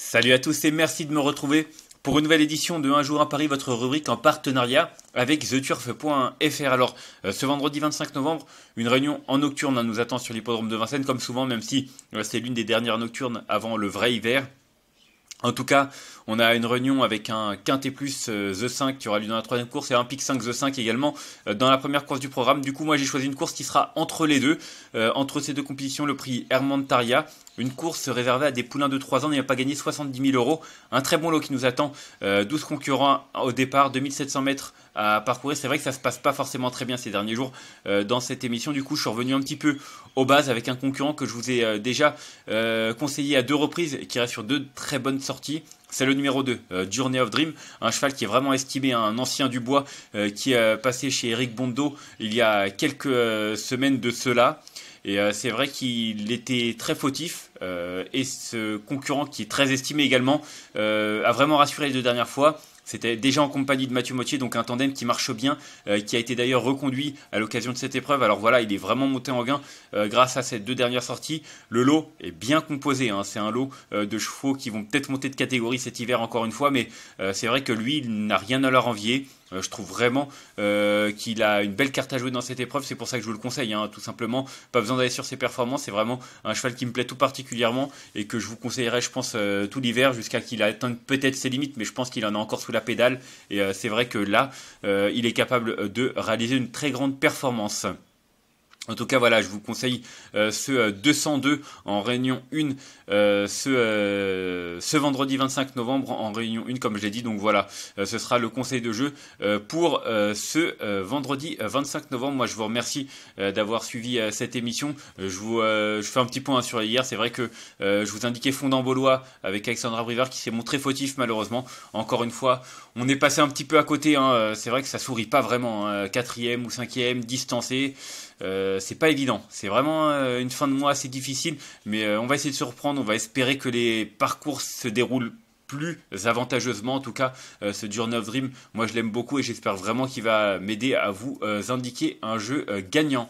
Salut à tous et merci de me retrouver pour une nouvelle édition de Un jour à Paris, votre rubrique en partenariat avec theturf.fr. Alors, euh, ce vendredi 25 novembre, une réunion en nocturne hein, nous attend sur l'hippodrome de Vincennes, comme souvent, même si euh, c'est l'une des dernières nocturnes avant le vrai hiver. En tout cas, on a une réunion avec un quintet plus euh, The 5 qui aura lieu dans la troisième course et un pic 5 The 5 également dans la première course du programme. Du coup, moi j'ai choisi une course qui sera entre les deux, entre ces deux compétitions, le prix Hermantaria une course réservée à des poulains de 3 ans n'ayant pas gagné 70 000 euros. Un très bon lot qui nous attend. 12 euh, concurrents au départ, 2700 mètres à parcourir. C'est vrai que ça se passe pas forcément très bien ces derniers jours euh, dans cette émission. Du coup, je suis revenu un petit peu aux bases avec un concurrent que je vous ai euh, déjà conseillé à deux reprises et qui reste sur deux très bonnes sorties. C'est le numéro 2, Journey of Dream, un cheval qui est vraiment estimé, un ancien du bois qui est passé chez Eric Bondo il y a quelques semaines de cela. Et euh, c'est vrai qu'il était très fautif. Euh, et ce concurrent qui est très estimé également euh, a vraiment rassuré les deux dernières fois. C'était déjà en compagnie de Mathieu Mottier, donc un tandem qui marche bien, euh, qui a été d'ailleurs reconduit à l'occasion de cette épreuve. Alors voilà, il est vraiment monté en gain euh, grâce à ces deux dernières sorties. Le lot est bien composé, hein. c'est un lot euh, de chevaux qui vont peut-être monter de catégorie cet hiver encore une fois, mais c'est vrai que lui, il n'a rien à leur envier. Je trouve vraiment qu'il a une belle carte à jouer dans cette épreuve. C'est pour ça que je vous le conseille, hein, tout simplement. Pas besoin d'aller sur ses performances. C'est vraiment un cheval qui me plaît tout particulièrement et que je vous conseillerais, je pense, tout l'hiver jusqu'à ce qu'il atteigne peut-être ses limites. Mais je pense qu'il en a encore sous la pédale. Et euh, c'est vrai que là, euh, il est capable euh, de réaliser une très grande performance. En tout cas, voilà, je vous conseille euh, ce 202 euh, en réunion 1 euh, ce, ce, vendredi 25 novembre en réunion 1, comme je l'ai dit. Donc voilà, ce sera le conseil de jeu pour ce vendredi 25 novembre. Moi, je vous remercie d'avoir suivi cette émission. je vous fais un petit point sur hier. C'est vrai que je vous indiquais fondant baulois avec Alexandra Brivard qui s'est montré fautif, malheureusement. Encore une fois, on est passé un petit peu à côté. Hein. C'est vrai que ça sourit pas vraiment. Hein. Quatrième ou cinquième, distancé. Euh, c'est pas évident. C'est vraiment euh, une fin de mois assez difficile, mais euh, on va essayer de surprendre, On va espérer que les parcours se déroulent plus avantageusement en tout cas ce Journey of Dream. Moi je l'aime beaucoup et j'espère vraiment qu'il va m'aider à vous indiquer un jeu gagnant.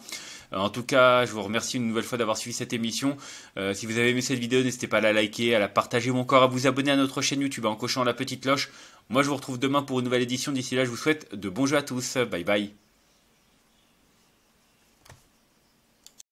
En tout cas, je vous remercie une nouvelle fois d'avoir suivi cette émission. si vous avez aimé cette vidéo, n'hésitez pas à la liker, à la partager ou encore à vous abonner à notre chaîne YouTube en cochant la petite cloche. Moi, je vous retrouve demain pour une nouvelle édition. D'ici là, je vous souhaite de bons jeux à tous. Bye bye.